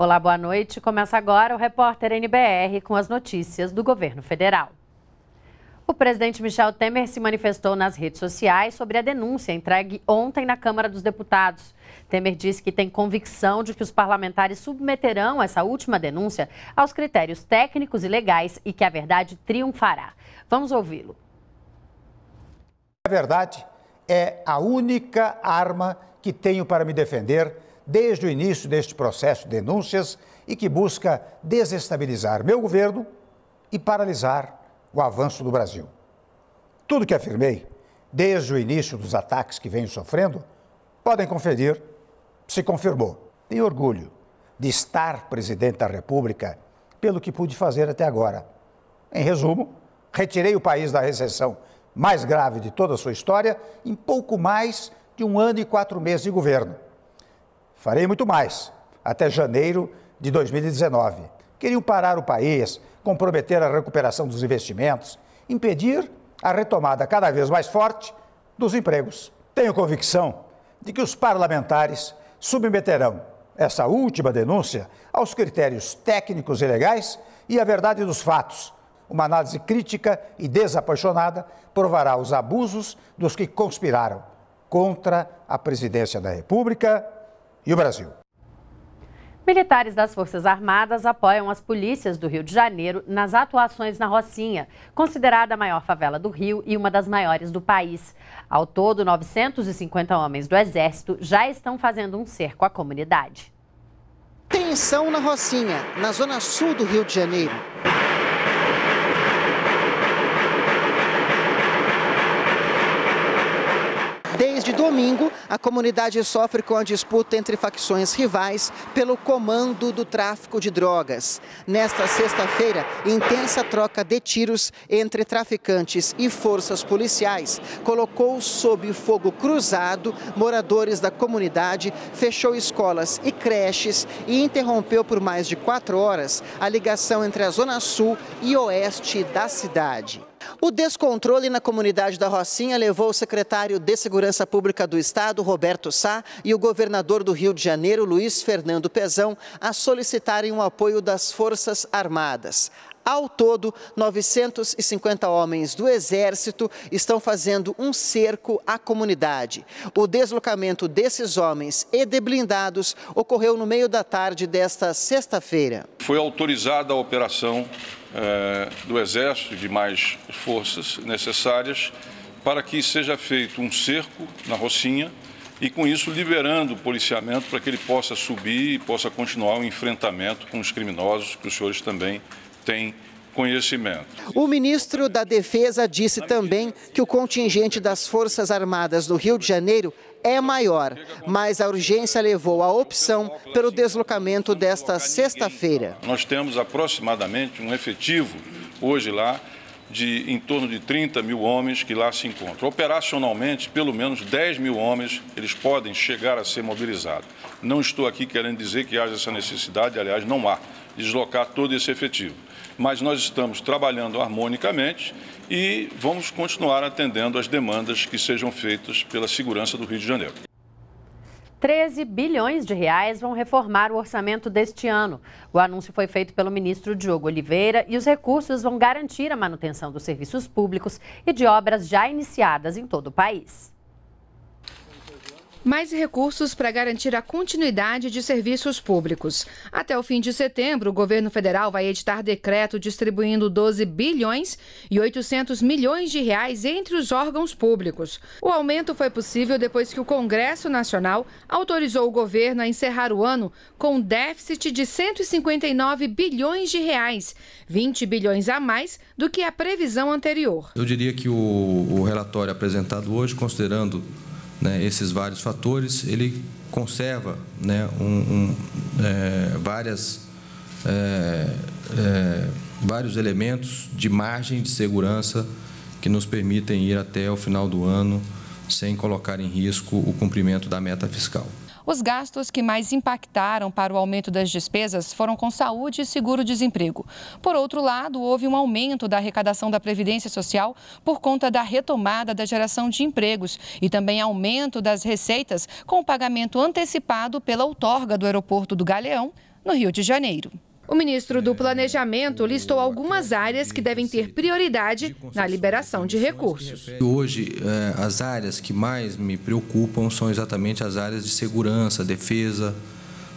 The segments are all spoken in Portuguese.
Olá, boa noite. Começa agora o repórter NBR com as notícias do governo federal. O presidente Michel Temer se manifestou nas redes sociais sobre a denúncia entregue ontem na Câmara dos Deputados. Temer disse que tem convicção de que os parlamentares submeterão essa última denúncia aos critérios técnicos e legais e que a verdade triunfará. Vamos ouvi-lo. A verdade é a única arma que tenho para me defender desde o início deste processo de denúncias e que busca desestabilizar meu governo e paralisar o avanço do Brasil. Tudo que afirmei desde o início dos ataques que venho sofrendo, podem conferir, se confirmou. Tenho orgulho de estar presidente da República pelo que pude fazer até agora. Em resumo, retirei o país da recessão mais grave de toda a sua história em pouco mais de um ano e quatro meses de governo Farei muito mais até janeiro de 2019. Queriam parar o país, comprometer a recuperação dos investimentos, impedir a retomada cada vez mais forte dos empregos. Tenho convicção de que os parlamentares submeterão essa última denúncia aos critérios técnicos e legais e à verdade dos fatos. Uma análise crítica e desapaixonada provará os abusos dos que conspiraram contra a presidência da República e o Brasil. Militares das Forças Armadas apoiam as polícias do Rio de Janeiro nas atuações na Rocinha, considerada a maior favela do Rio e uma das maiores do país. Ao todo, 950 homens do Exército já estão fazendo um cerco à comunidade. Tensão na Rocinha, na zona sul do Rio de Janeiro. domingo, a comunidade sofre com a disputa entre facções rivais pelo comando do tráfico de drogas. Nesta sexta-feira, intensa troca de tiros entre traficantes e forças policiais colocou sob fogo cruzado moradores da comunidade, fechou escolas e creches e interrompeu por mais de quatro horas a ligação entre a Zona Sul e Oeste da cidade. O descontrole na comunidade da Rocinha levou o secretário de Segurança Pública do Estado, Roberto Sá, e o governador do Rio de Janeiro, Luiz Fernando Pezão, a solicitarem o apoio das Forças Armadas. Ao todo, 950 homens do Exército estão fazendo um cerco à comunidade. O deslocamento desses homens e de blindados ocorreu no meio da tarde desta sexta-feira. Foi autorizada a operação eh, do Exército e de mais forças necessárias para que seja feito um cerco na Rocinha e, com isso, liberando o policiamento para que ele possa subir e possa continuar o enfrentamento com os criminosos que os senhores também têm conhecimento. O ministro da Defesa disse também que o contingente das Forças Armadas do Rio de Janeiro é maior, mas a urgência levou à opção pelo deslocamento desta sexta-feira. Nós temos aproximadamente um efetivo hoje lá de em torno de 30 mil homens que lá se encontram. Operacionalmente, pelo menos 10 mil homens eles podem chegar a ser mobilizados. Não estou aqui querendo dizer que haja essa necessidade, aliás, não há, deslocar todo esse efetivo. Mas nós estamos trabalhando harmonicamente e vamos continuar atendendo às demandas que sejam feitas pela segurança do Rio de Janeiro. 13 bilhões de reais vão reformar o orçamento deste ano. O anúncio foi feito pelo ministro Diogo Oliveira e os recursos vão garantir a manutenção dos serviços públicos e de obras já iniciadas em todo o país. Mais recursos para garantir a continuidade de serviços públicos. Até o fim de setembro, o governo federal vai editar decreto distribuindo 12 bilhões e 800 milhões de reais entre os órgãos públicos. O aumento foi possível depois que o Congresso Nacional autorizou o governo a encerrar o ano com um déficit de 159 bilhões de reais, 20 bilhões a mais do que a previsão anterior. Eu diria que o, o relatório apresentado hoje, considerando né, esses vários fatores, ele conserva né, um, um, é, várias, é, é, vários elementos de margem de segurança que nos permitem ir até o final do ano sem colocar em risco o cumprimento da meta fiscal. Os gastos que mais impactaram para o aumento das despesas foram com saúde e seguro-desemprego. Por outro lado, houve um aumento da arrecadação da Previdência Social por conta da retomada da geração de empregos e também aumento das receitas com o pagamento antecipado pela outorga do aeroporto do Galeão, no Rio de Janeiro. O ministro do Planejamento listou algumas áreas que devem ter prioridade na liberação de recursos. Hoje, eh, as áreas que mais me preocupam são exatamente as áreas de segurança, defesa,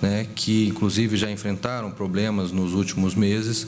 né, que inclusive já enfrentaram problemas nos últimos meses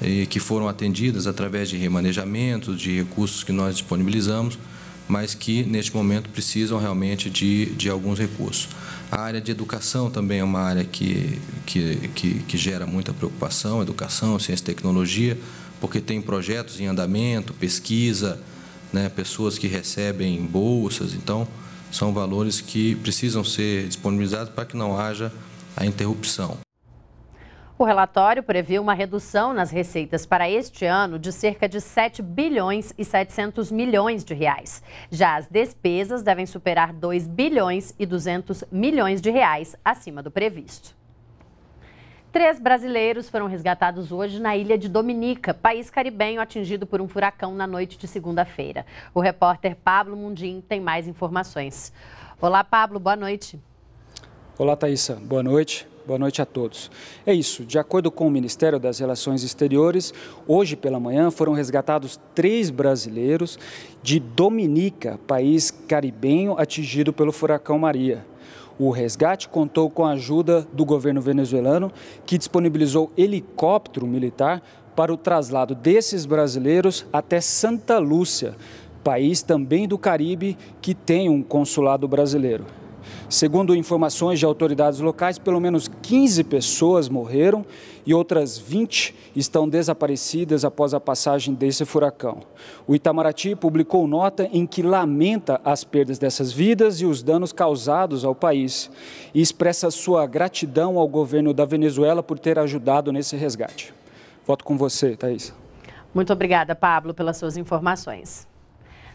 e que foram atendidas através de remanejamentos, de recursos que nós disponibilizamos mas que neste momento precisam realmente de, de alguns recursos. A área de educação também é uma área que, que, que, que gera muita preocupação, educação, ciência e tecnologia, porque tem projetos em andamento, pesquisa, né, pessoas que recebem bolsas, então são valores que precisam ser disponibilizados para que não haja a interrupção. O relatório prevê uma redução nas receitas para este ano de cerca de 7 bilhões e 700 milhões de reais. Já as despesas devem superar 2 bilhões e 200 milhões de reais acima do previsto. Três brasileiros foram resgatados hoje na ilha de Dominica, país caribenho atingido por um furacão na noite de segunda-feira. O repórter Pablo Mundim tem mais informações. Olá, Pablo, boa noite. Olá, Thaisa, boa noite. Boa noite a todos. É isso. De acordo com o Ministério das Relações Exteriores, hoje pela manhã foram resgatados três brasileiros de Dominica, país caribenho atingido pelo furacão Maria. O resgate contou com a ajuda do governo venezuelano, que disponibilizou helicóptero militar para o traslado desses brasileiros até Santa Lúcia, país também do Caribe que tem um consulado brasileiro. Segundo informações de autoridades locais, pelo menos 15 pessoas morreram e outras 20 estão desaparecidas após a passagem desse furacão. O Itamaraty publicou nota em que lamenta as perdas dessas vidas e os danos causados ao país e expressa sua gratidão ao governo da Venezuela por ter ajudado nesse resgate. Volto com você, Thaís. Muito obrigada, Pablo, pelas suas informações.